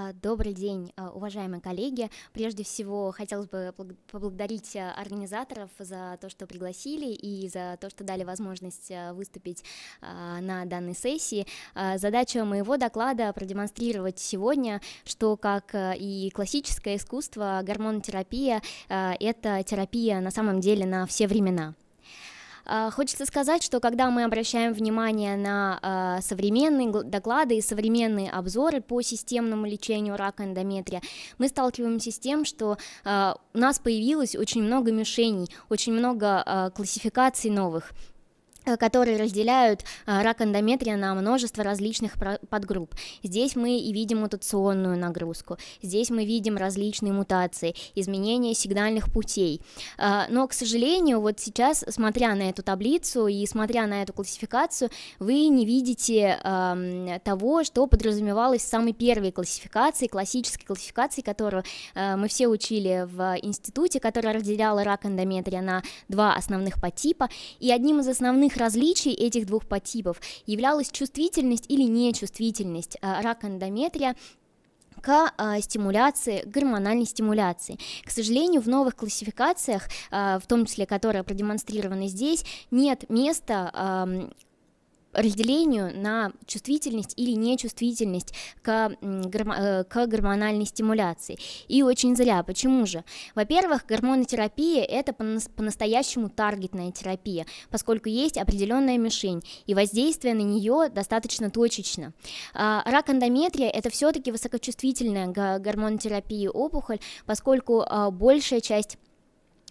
А, добрый день, а, уважаемые коллеги. Прежде всего, хотелось бы поблагодарить а, организаторов за то, что пригласили и за то, что дали возможность выступить на данной сессии. Задача моего доклада — продемонстрировать сегодня, что, как и классическое искусство, гормонотерапия — это терапия на самом деле на все времена. А, хочется сказать, что когда мы обращаем внимание на а, современные доклады и современные обзоры по системному лечению рака эндометрия, мы сталкиваемся с тем, что а, у нас появилось очень много мишеней, очень много классификаций новых. Э, которые разделяют э, рак эндометрия на множество различных подгрупп. Здесь мы и видим мутационную нагрузку, здесь мы видим различные мутации, изменения сигнальных путей. Э, но, к сожалению, вот сейчас, смотря на эту таблицу и смотря на эту классификацию, вы не видите эм, того, что подразумевалось в самой первой классификации, классической классификации, которую мы все учили в институте, которая разделяла рак эндометрия на два основных подтипа, и одним из основных основных различий этих двух подтипов являлась чувствительность или нечувствительность э, рака эндометрия к э, стимуляции, гормональной стимуляции. К сожалению, в новых классификациях, э, в том числе, которые продемонстрированы здесь, нет места э, разделению на чувствительность или нечувствительность к, э, к гормональной стимуляции. И очень зря. Почему же? Во-первых, гормонотерапия – это по-настоящему таргетная терапия, поскольку есть определенная мишень, и воздействие на нее достаточно точечно. А, Рак эндометрия – это все-таки высокочувствительная гормонотерапия опухоль, поскольку а, большая часть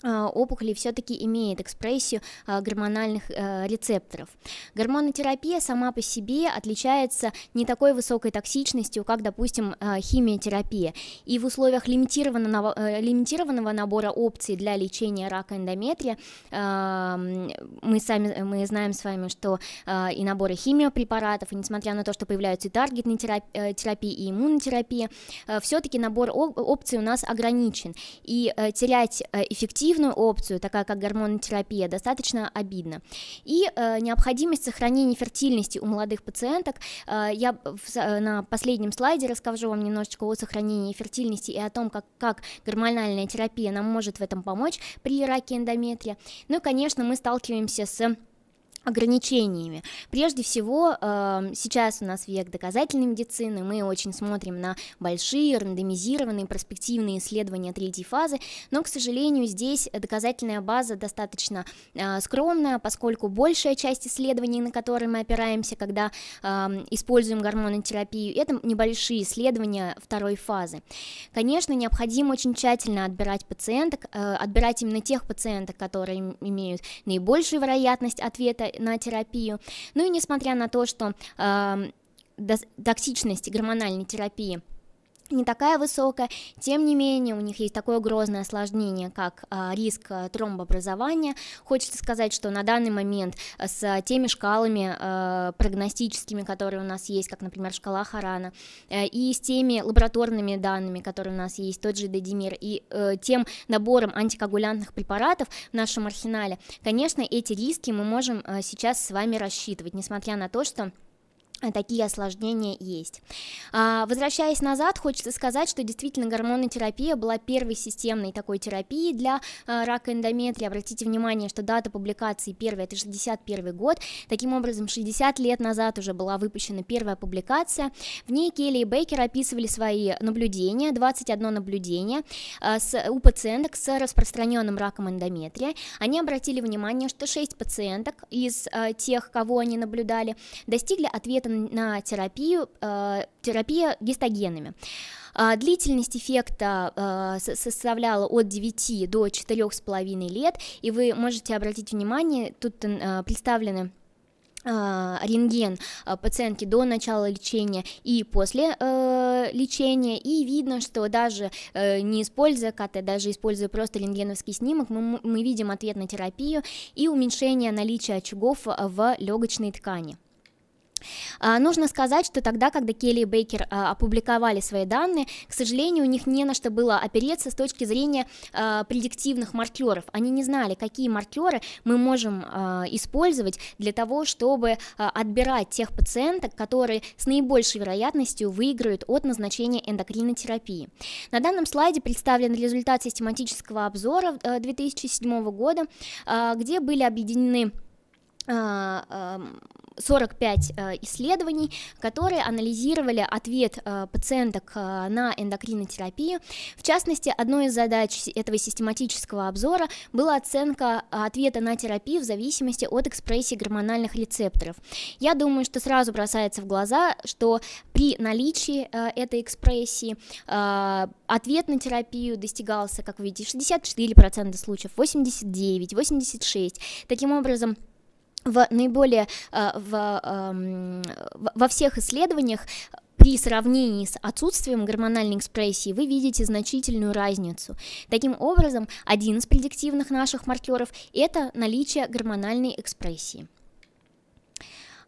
а, опухоли все-таки имеет экспрессию а, гормональных э, рецепторов. Гормонотерапия сама по себе отличается не такой высокой токсичностью, как, допустим, а, химиотерапия. И в условиях лимитированного, э, лимитированного набора опций для лечения рака эндометрия мы, сами, мы знаем с вами, что и наборы химиопрепаратов, и несмотря на то, что появляются и таргетные э, терапии, и иммунотерапия, все-таки набор опций у нас ограничен. И терять эффективность альтернативную опцию, такая как гормонотерапия, достаточно обидно. И э, необходимость сохранения фертильности у молодых пациенток. Э, я в, э, на последнем слайде расскажу вам немножечко о сохранении фертильности и о том, как, как гормональная терапия нам может в этом помочь при раке эндометрия. Ну и, конечно, мы сталкиваемся с ограничениями. Прежде всего, эм, сейчас у нас век доказательной медицины, мы очень смотрим на большие рандомизированные перспективные исследования третьей фазы, но, к сожалению, здесь доказательная база достаточно э, скромная, поскольку большая часть исследований, на которые мы опираемся, когда эм, используем гормонотерапию, это небольшие исследования второй фазы. Конечно, необходимо очень тщательно отбирать пациенток, э, отбирать именно тех пациенток, которые имеют наибольшую вероятность ответа на терапию. Ну и несмотря на то, что э, токсичность гормональной терапии – не такая высокая, тем не менее у них есть такое грозное осложнение, как а, риск а, тромбообразования. Хочется сказать, что на данный момент а, с теми шкалами прогностическими, которые у нас есть, как, например, шкала Харана, э, и с теми лабораторными данными, которые у нас есть, тот же Дедимир, и э, тем набором антикоагулянтных препаратов в нашем арсенале, конечно, эти риски мы можем э, сейчас с вами рассчитывать, несмотря на то, что Э, такие осложнения есть. А, возвращаясь назад, хочется сказать, что действительно гормонотерапия была первой системной такой терапией для э, рака эндометрии. Обратите внимание, что дата публикации первая, это 61 год. Таким образом, 60 лет назад уже была выпущена первая публикация. В ней Келли и Бейкер описывали свои наблюдения, 21 наблюдение э, у пациенток с распространенным раком эндометрия. Они обратили внимание, что 6 пациенток из тех, кого они наблюдали, достигли ответа рассчитан на терапию, э, терапия гистогенами. А, длительность эффекта э, составляла от 9 до 4,5 лет, и вы можете обратить внимание, тут э, представлены рентген пациентки до начала лечения и после э, лечения, и видно, что даже э, не используя КТ, даже используя просто рентгеновский снимок, мы, мы видим ответ на терапию и уменьшение наличия очагов в легочной ткани. А, нужно сказать, что тогда, когда Келли и Бейкер а, опубликовали свои данные, к сожалению, у них не на что было опереться с точки зрения а, предиктивных маркеров. Они не знали, какие маркеры мы можем а, использовать для того, чтобы а, отбирать тех пациенток, которые с наибольшей вероятностью выиграют от назначения эндокринной терапии. На данном слайде представлен результат систематического обзора 2007 э, года, а, где были объединены 45 а, а, исследований, которые анализировали ответ а, пациенток на эндокринотерапию. В частности, одной из задач этого систематического обзора была оценка ответа на терапию в зависимости от экспрессии гормональных рецепторов. Я думаю, что сразу бросается в глаза, что при наличии этой экспрессии ответ на терапию достигался, как вы видите, 64% случаев, 89, 86. Таким образом, в наиболее э, эм, в, во всех исследованиях при сравнении с отсутствием гормональной экспрессии вы видите значительную разницу. Таким образом, один из предиктивных наших маркеров – это наличие гормональной экспрессии.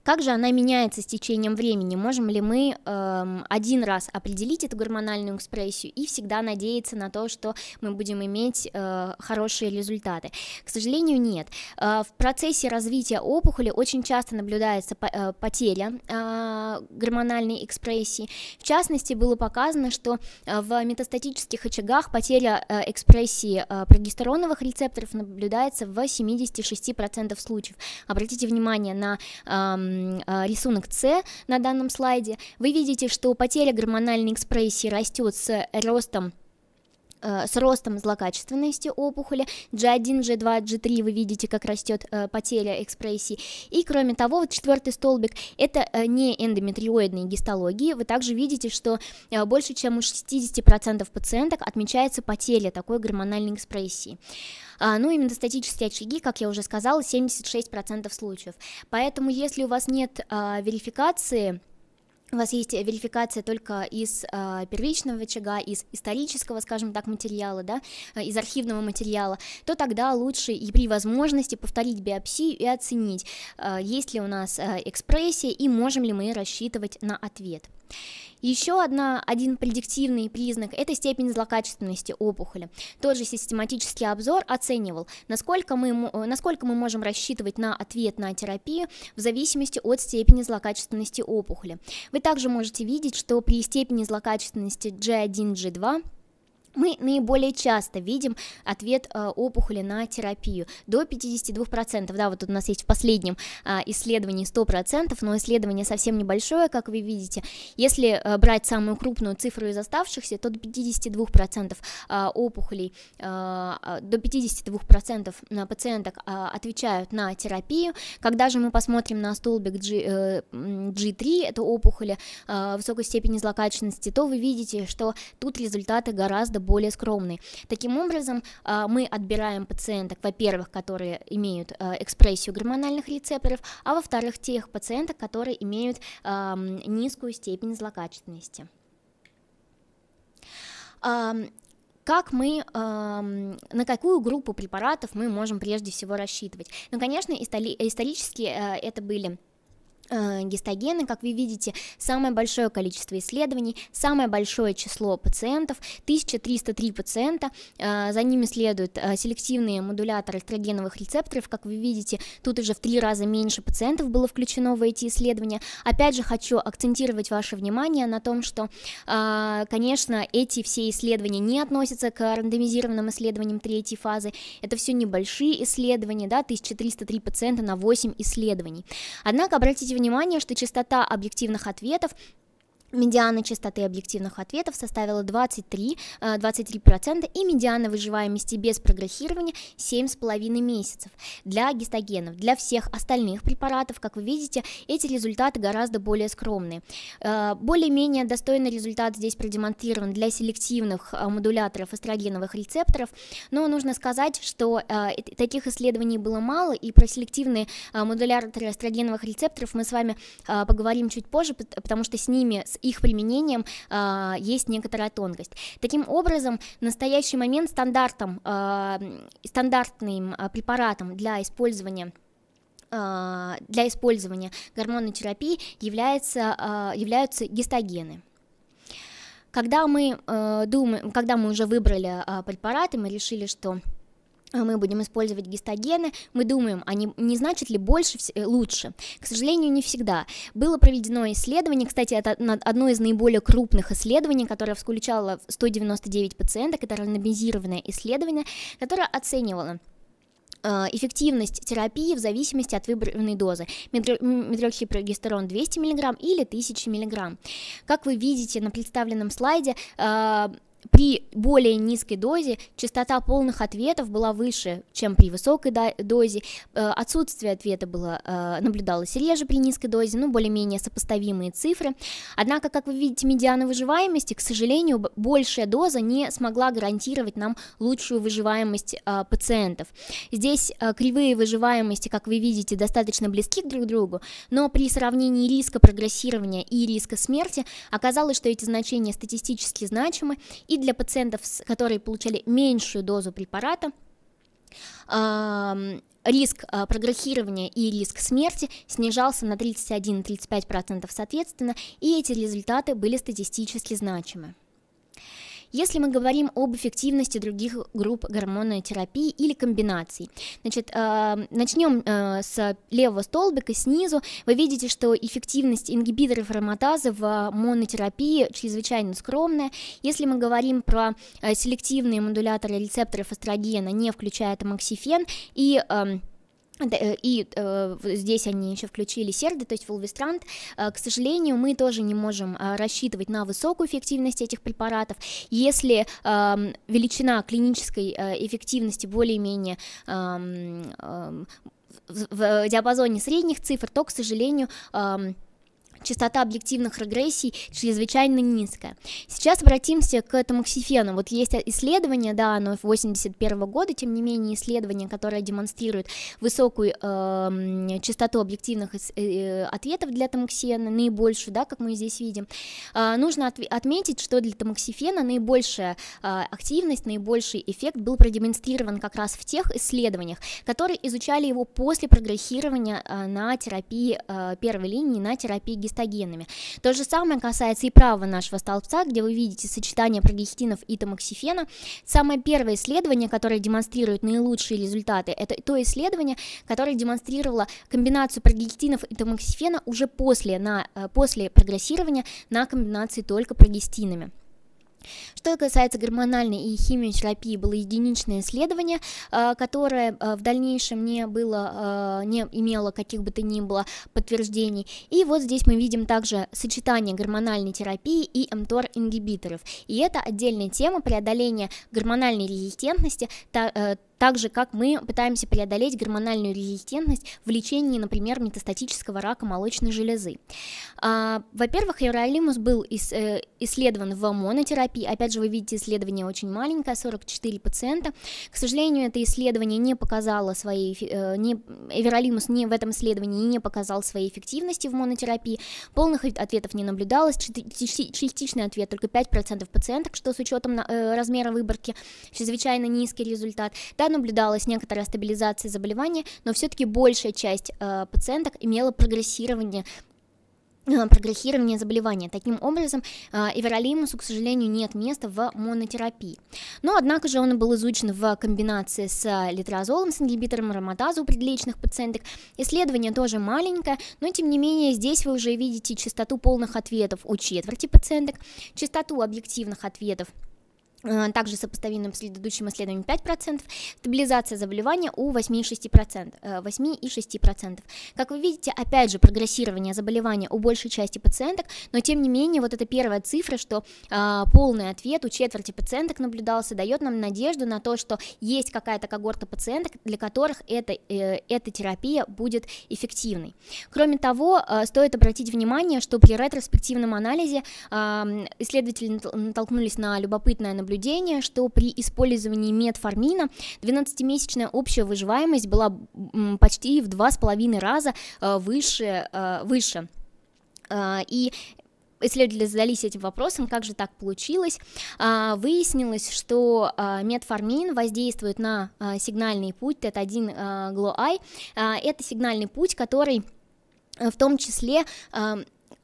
Как же она меняется с течением времени? Можем ли мы эм, один раз определить эту гормональную экспрессию и всегда надеяться на то, что мы будем иметь э, хорошие результаты? К сожалению, нет. Э, в процессе развития опухоли очень часто наблюдается по э, потеря э, гормональной экспрессии. В частности, было показано, что э, в метастатических очагах потеря э, экспрессии э, прогестероновых рецепторов наблюдается в 76% случаев. Обратите внимание на э, а, рисунок С на данном слайде, вы видите, что потеря гормональной экспрессии растет с ростом Э, с ростом злокачественности опухоли. G1, G2, G3 вы видите, как растет э, потеря экспрессии. И кроме того, вот четвертый столбик – это э, не эндометриоидные гистологии. Вы также видите, что больше чем у 60% пациенток отмечается потеря такой гормональной экспрессии. А, ну именно метастатические очаги, как я уже сказала, 76% случаев. Поэтому, если у вас нет а, верификации у вас есть верификация только из э, первичного очага, из исторического, скажем так, материала, да, э, из архивного материала, то тогда лучше и при возможности повторить биопсию и оценить, э, есть ли у нас э, экспрессия и можем ли мы рассчитывать на ответ. Еще одна, один предиктивный признак – это степень злокачественности опухоли. Тот же систематический обзор оценивал, насколько мы, э, насколько мы можем рассчитывать на ответ на терапию в зависимости от степени злокачественности опухоли. Вы также можете видеть, что при степени злокачественности G1, G2 мы наиболее часто видим ответ э, опухоли на терапию. До 52%, да, вот тут у нас есть в последнем а, исследовании 100%, но исследование совсем небольшое, как вы видите. Если э, брать самую крупную цифру из оставшихся, то до 52% э, а, опухолей, а, до 52% пациенток э, отвечают на терапию. Когда же мы посмотрим на столбик G, э, G3, это опухоли высокой степени злокачественности, то вы видите, что тут результаты гораздо гораздо более скромные. Таким образом, а, мы отбираем пациенток, во-первых, которые имеют а, экспрессию гормональных рецепторов, а во-вторых, тех пациенток, которые имеют низкую степень злокачественности а, как мы, э, на какую группу препаратов мы можем прежде всего рассчитывать. Ну, конечно, истори- исторически э, это были Э, гистогены, как вы видите, самое большое количество исследований, самое большое число пациентов, 1303 пациента, э, за ними следуют э, селективные модуляторы эстрогеновых рецепторов, как вы видите, тут уже в три раза меньше пациентов было включено в эти исследования. Опять же хочу акцентировать ваше внимание на том, что, конечно, эти все исследования не относятся к рандомизированным исследованиям третьей фазы, это все небольшие исследования, да, 1303 пациента на 8 исследований. Однако, обратите внимание внимание, что частота объективных ответов Медиана частоты объективных ответов составила 23, 23% э, и медиана выживаемости без прогрессирования 7,5 месяцев для гистогенов. Для всех остальных препаратов, как вы видите, эти результаты гораздо более скромные. Э, более-менее достойный результат здесь продемонстрирован для селективных э, модуляторов эстрогеновых рецепторов, но нужно сказать, что таких исследований было мало, и про селективные модуляторы эстрогеновых рецепторов мы с вами поговорим чуть позже, потому что с ними, с их применением э, есть некоторая тонкость. Таким образом, в настоящий момент стандартом, э, стандартным а, препаратом для использования для использования гормонной терапии является, являются гистогены. Когда мы, э, думаем, когда мы уже выбрали препараты, мы решили, что а мы будем использовать гистогены, мы думаем, а не, не значит ли больше, э, лучше? К сожалению, не всегда. Было проведено исследование, кстати, это одно из наиболее крупных исследований, которое включало 199 пациенток, это рандомизированное исследование, которое оценивало э, эффективность терапии в зависимости от выбранной дозы. Метрохипрогестерон 200 мг или 1000 мг. Как вы видите на представленном слайде, э, при более низкой дозе частота полных ответов была выше, чем при высокой дозе. Э, отсутствие ответа было, э, наблюдалось реже при низкой дозе, ну, более-менее сопоставимые цифры. Однако, как вы видите, медиана выживаемости, к сожалению, большая доза не смогла гарантировать нам лучшую выживаемость э, пациентов. Здесь кривые выживаемости, как вы видите, достаточно близки друг к другу, но при сравнении риска прогрессирования и риска смерти оказалось, что эти значения статистически значимы и для пациентов, которые получали меньшую дозу препарата, риск а, прогрессирования и риск смерти снижался на 31-35% соответственно, и эти результаты были статистически значимы. Если мы говорим об эффективности других групп гормонной терапии или комбинаций, значит, э, начнем э, с левого столбика снизу. Вы видите, что эффективность ингибиторов ароматазы в монотерапии чрезвычайно скромная. Если мы говорим про э, селективные модуляторы рецепторов эстрогена, не включая тамоксифен и эм, Э, и э, здесь они еще включили серды, то есть фулвестрант. Э, к сожалению, мы тоже не можем э, рассчитывать на высокую эффективность этих препаратов. Если э, величина клинической э, эффективности более-менее э, э, в, диапазоне средних цифр, то, к сожалению, частота объективных регрессий чрезвычайно низкая. Сейчас обратимся к тамоксифену. Вот есть исследование, да, оно 81 -го года, тем не менее исследование, которое демонстрирует высокую э, частоту объективных э, э, ответов для тамоксифена, наибольшую, да, как мы здесь видим. Э, нужно от, отметить, что для тамоксифена наибольшая э, активность, наибольший эффект был продемонстрирован как раз в тех исследованиях, которые изучали его после прогрессирования э, на терапии э, первой линии, на терапии прогестогенами. То же самое касается и правого нашего столбца, где вы видите сочетание прогестинов и тамоксифена. Самое первое исследование, которое демонстрирует наилучшие результаты, это то исследование, которое демонстрировало комбинацию прогестинов и тамоксифена уже после, на, э, после прогрессирования на комбинации только прогестинами. Что касается гормональной и химиотерапии, было единичное исследование, э, которое э, в дальнейшем не было, э, не имело каких бы то ни было подтверждений. И вот здесь мы видим также сочетание гормональной терапии и МТОР-ингибиторов. И это отдельная тема преодоления гормональной резистентности, так же, как мы пытаемся преодолеть гормональную резистентность в лечении, например, метастатического рака молочной железы. А, во-первых, эуролимус был э, исследован в монотерапии. Опять же, вы видите, исследование очень маленькое, 44 пациента. К сожалению, это исследование не показало своей... Э, не, эверолимус не в этом исследовании не показал своей эффективности в монотерапии. Полных ответов не наблюдалось. Частичный ответ только 5% пациенток, что с учетом э, размера выборки чрезвычайно низкий результат. Да, наблюдалась некоторая стабилизация заболевания, но все-таки большая часть э, пациенток имела прогрессирование э, прогрессирование заболевания. Таким образом, э, эверолимусу, к сожалению, нет места в монотерапии. Но, однако же, он был изучен в комбинации с литрозолом, с ингибитором ароматаза у предличных пациенток. Исследование тоже маленькое, но, тем не менее, здесь вы уже видите частоту полных ответов у четверти пациенток, частоту объективных ответов Э, также сопоставимым с предыдущим исследованием 5%, стабилизация заболевания у 8,6%. 8,6%. Э, как вы видите, опять же, прогрессирование заболевания у большей части пациенток, но тем не менее, вот эта первая цифра, что э, полный ответ у четверти пациенток наблюдался, дает нам надежду на то, что есть какая-то когорта пациенток, для которых это, э, эта терапия будет эффективной. Кроме того, э, стоит обратить внимание, что при ретроспективном анализе э, исследователи натолкнулись на любопытное наблюдение, наблюдения, что при использовании метформина 12-месячная общая выживаемость была почти в два с половиной раза э, выше, э, выше. Э, и исследователи задались этим вопросом, как же так получилось. А, выяснилось, что метформин воздействует на сигнальный путь Т1-GLOI. Это сигнальный путь, который в том числе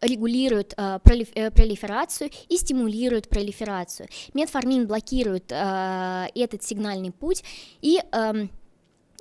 регулирует э, э, пролиферацию и стимулирует пролиферацию. Метформин блокирует э, этот сигнальный путь и эм,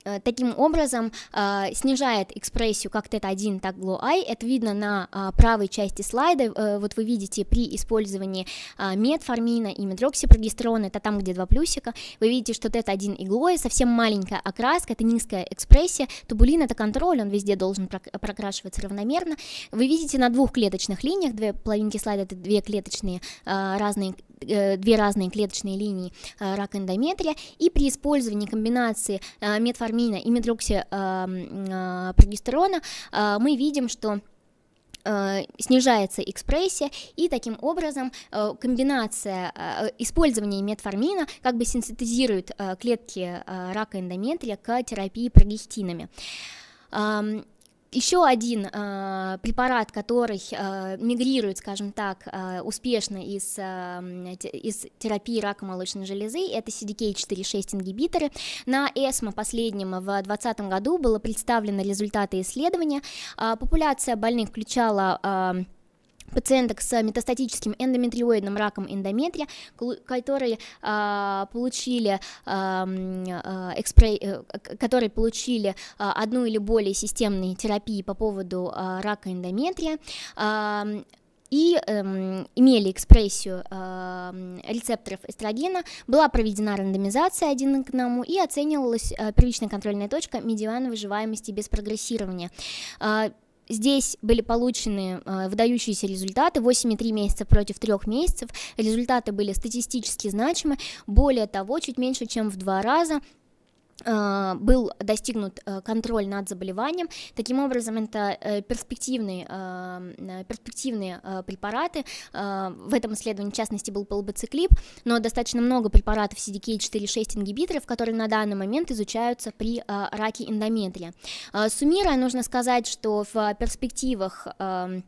Э, таким образом э, снижает экспрессию как θ1, так γλ Это видно на а, правой части слайда. Э, вот вы видите при использовании а, метформина и медроксипрогестерона, это там, где два плюсика, вы видите, что θ1 и γλ совсем маленькая окраска, это низкая экспрессия. Тубулин это контроль, он везде должен прокрашиваться равномерно. Вы видите на двух клеточных линиях, две половинки слайда это две клеточные разные Э, две разные клеточные линии э, рака эндометрия, и при использовании комбинации э, метформина и медроксипрогестерона мы видим, что снижается экспрессия, и таким образом комбинация использования метформина как бы синтезирует клетки рака эндометрия к терапии прогестинами. Еще один э, препарат, который э, мигрирует, скажем так, э, успешно из, э, из терапии рака молочной железы, это CDK4-6 ингибиторы. На ЭСМО последнем в 2020 году было представлено результаты исследования. Э, популяция больных включала э, пациенток с метастатическим эндометриоидным раком эндометрия, которые а, а, э, получили, э, экспре, которые получили а, одну или более системные терапии по поводу э, рака эндометрия. Э, и эм, имели экспрессию э, рецепторов эстрогена, была проведена рандомизация один к одному и оценивалась э, первичная контрольная точка медиана выживаемости без прогрессирования. Э, Здесь были получены э, выдающиеся результаты, 8,3 месяца против 3 месяцев. Результаты были статистически значимы. Более того, чуть меньше, чем в два раза Э, был достигнут э, контроль над заболеванием. Таким образом, это э, перспективные, перспективные препараты. В этом исследовании, в частности, был полбациклип, но достаточно много препаратов CDK4-6 ингибиторов, которые на данный момент изучаются при раке эндометрия. Суммируя, нужно сказать, что в перспективах эм,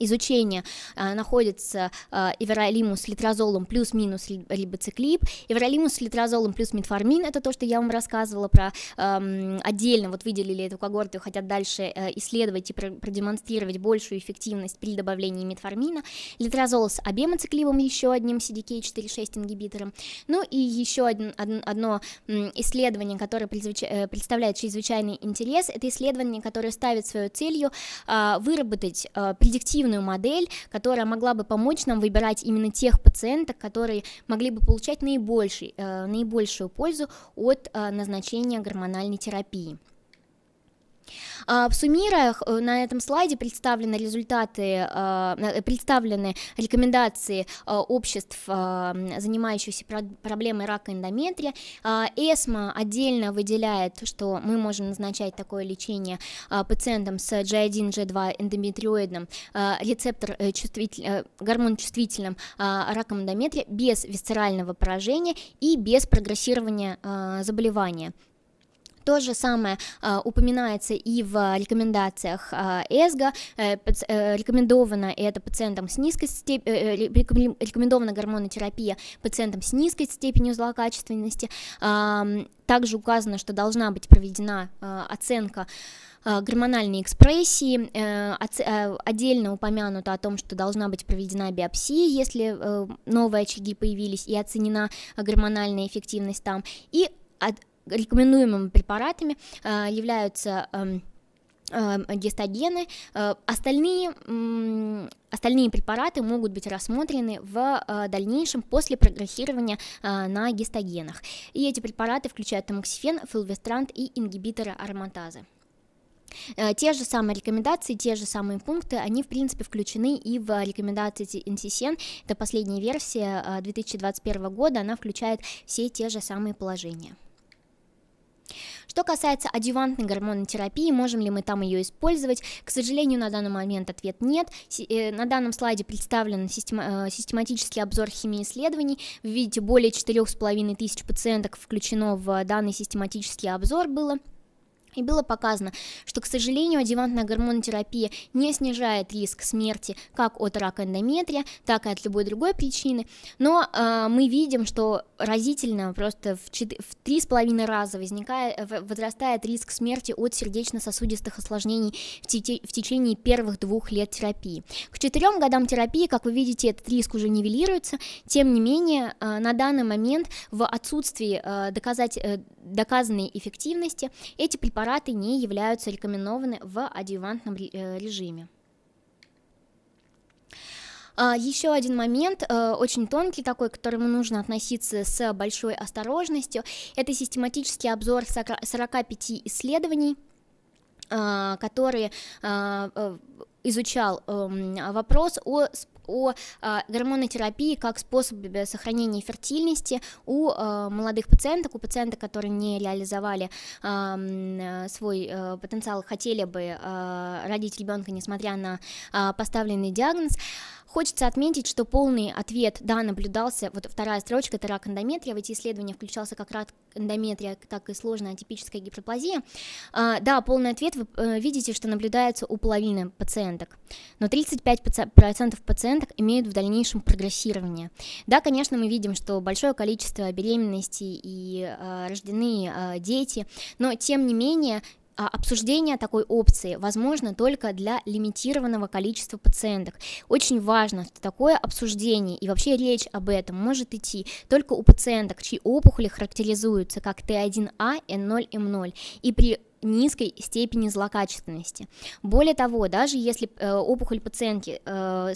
изучения а, э, находится а, э, эверолиму с литрозолом плюс-минус рибоциклип, эверолимус с литразолом плюс метформин, это то, что я вам рассказывала про эм, отдельно, вот выделили эту когорту, хотят дальше э, исследовать и продемонстрировать большую эффективность при добавлении метформина, литразол с обемоциклибом, еще одним CDK4-6 ингибитором, ну и еще один, од, одно исследование, которое э, представляет чрезвычайный интерес, это исследование, которое ставит свою целью э, выработать э, предиктивную эффективную модель, которая могла бы помочь нам выбирать именно тех пациенток, которые могли бы получать наибольший, э, наибольшую пользу от э, назначения гормональной терапии. А, в суммирах э, на этом слайде представлены результаты, а, э, представлены рекомендации а, обществ, занимающихся проблемой рака эндометрия. ЭСМА отдельно выделяет, что мы можем назначать такое лечение пациентам с G1, G2 эндометриоидным рецептор э, чувствитель, гормон чувствительным раком эндометрия без висцерального поражения и без прогрессирования заболевания. То же самое э, упоминается и в рекомендациях э, ЭСГО. Э, э, рекомендовано это пациентам с низкой степ... э, э рекомендована гормонотерапия пациентам с низкой степенью злокачественности. Э, также указано, что должна быть проведена э, оценка э, гормональной экспрессии. Э, отдельно упомянуто о том, что должна быть проведена биопсия, если новые очаги появились, и оценена гормональная эффективность там. И рекомендуемыми препаратами э, являются гистогены. Эм, эм, э, остальные, остальные препараты могут быть рассмотрены в э, дальнейшем после прогрессирования на гистогенах. И эти препараты включают тамоксифен, филвестрант и ингибиторы ароматазы. Те же самые рекомендации, те же самые пункты, они, в принципе, включены и в рекомендации NCCN. Это последняя версия 2021 года, она включает все те же самые положения. Что касается адювантной терапии, можем ли мы там ее использовать, к сожалению, на данный момент ответ нет. Э, на данном слайде представлен э, систематический обзор химии исследований. Вы видите, более 4,5 тысяч пациенток включено в данный систематический обзор было. И было показано, что, к сожалению, адъювантная гормонотерапия не снижает риск смерти как от рака эндометрия, так и от любой другой причины, но э, мы видим, что разительно просто в, три с половиной раза возникает, возрастает риск смерти от сердечно-сосудистых осложнений в, те, в течение первых двух лет терапии. К четырем годам терапии, как вы видите, этот риск уже нивелируется, тем не менее, э, на данный момент в отсутствии э, доказать, э, доказанной эффективности эти препараты препараты не являются рекомендованы в адъювантном э, режиме. А, Еще один момент, э, очень тонкий такой, к которому нужно относиться с большой осторожностью, это систематический обзор 45 исследований, а, которые а, э, изучал эм, вопрос о о э, гормонотерапии как способе сохранения фертильности у э, молодых пациенток, у пациенток, которые не реализовали э, свой потенциал, хотели бы родить ребенка, несмотря на поставленный диагноз. Хочется отметить, что полный ответ, да, наблюдался, вот вторая строчка, это рак эндометрия, в эти исследования включался как рак эндометрия, так и сложная атипическая гиперплазия. А, да, полный ответ вы э, видите, что наблюдается у половины пациенток, но 35% пациенток имеют в дальнейшем прогрессирование. Да, конечно, мы видим, что большое количество беременностей и э, рождены э, дети, но тем не менее а, обсуждение такой опции возможно только для лимитированного количества пациенток. Очень важно, что такое обсуждение и вообще речь об этом может идти только у пациенток, чьи опухоли характеризуются как Т1А, Н0, М0, и при низкой степени злокачественности. Более того, даже если э, опухоль пациентки э,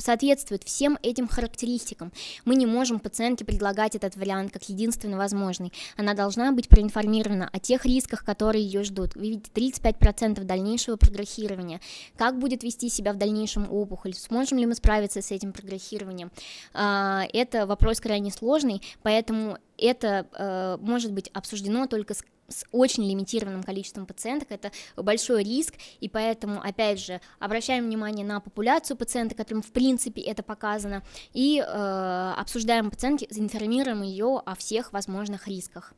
соответствует всем этим характеристикам. Мы не можем пациентке предлагать этот вариант как единственно возможный. Она должна быть проинформирована о тех рисках, которые ее ждут. Вы видите, 35% дальнейшего прогрессирования. Как будет вести себя в дальнейшем опухоль? Сможем ли мы справиться с этим прогрессированием? А, это вопрос крайне сложный, поэтому это э, может быть обсуждено только с с очень лимитированным количеством пациенток, это большой риск, и поэтому, опять же, обращаем внимание на популяцию пациента, которым, в принципе, это показано, и э, обсуждаем пациентки, информируем ее о всех возможных рисках.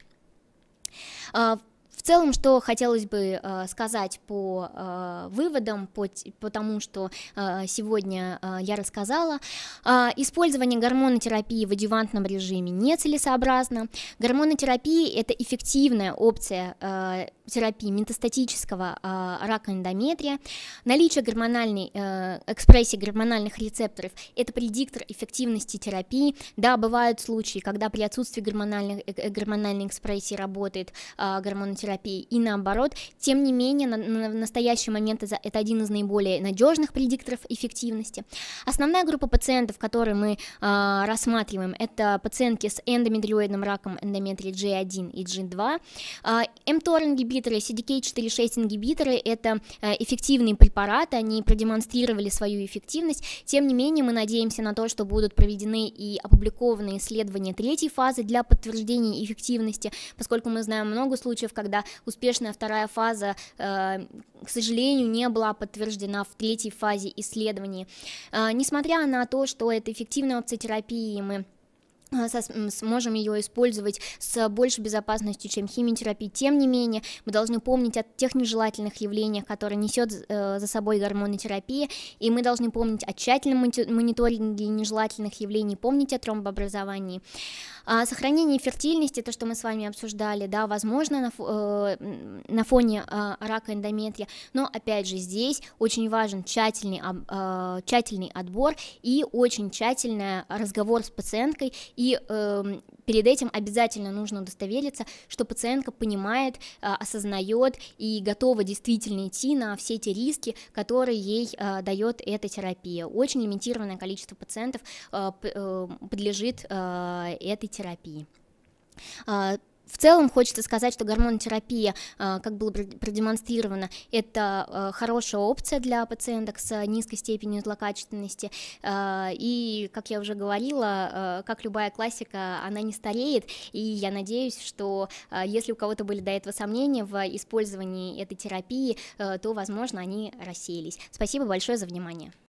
А, в целом, что хотелось бы э, сказать по э, выводам, по, по тому, что э, сегодня э, я рассказала, э, использование гормонотерапии в адювантном режиме нецелесообразно. Гормонотерапия – это эффективная опция э, терапии метастатического э, рака эндометрия. Наличие гормональной э, экспрессии гормональных рецепторов – это предиктор эффективности терапии. Да, бывают случаи, когда при отсутствии гормональных, э, гормональной экспрессии работает э, гормонотерапия, терапии и наоборот. Тем не менее, на, на, в настоящий момент это, один из наиболее надежных предикторов эффективности. Основная группа пациентов, которые мы э, рассматриваем, это пациентки с эндометриоидным раком эндометрия G1 и G2. Э, а, mTOR-ингибиторы, CDK4-6-ингибиторы – это э, эффективные препараты, они продемонстрировали свою эффективность. Тем не менее, мы надеемся на то, что будут проведены и опубликованы исследования третьей фазы для подтверждения эффективности, поскольку мы знаем много случаев, когда успешная вторая фаза, э, к сожалению, не была подтверждена в третьей фазе исследований. Э, несмотря на то, что это эффективная опция терапии, мы э, сможем ее использовать с большей безопасностью, чем химиотерапия. Тем не менее, мы должны помнить о тех нежелательных явлениях, которые несет за собой гормонотерапия, и мы должны помнить о тщательном мониторинге нежелательных явлений, помнить о тромбообразовании. А сохранение фертильности, то, что мы с вами обсуждали, да, возможно на, э, на фоне э, рака эндометрия, но опять же здесь очень важен тщательный, э, тщательный отбор и очень тщательный разговор с пациенткой, и э, перед этим обязательно нужно удостовериться, что пациентка понимает, э, осознает и готова действительно идти на все те риски, которые ей э, дает эта терапия. Очень лимитированное количество пациентов э, подлежит э, этой терапии. А, в целом хочется сказать, что гормонотерапия, а, как было продемонстрировано, это а, хорошая опция для пациенток с низкой степенью злокачественности. И, как я уже говорила, как любая классика, она не стареет. И я надеюсь, что если у кого-то были до этого сомнения в использовании этой терапии, то, возможно, они рассеялись. Спасибо большое за внимание.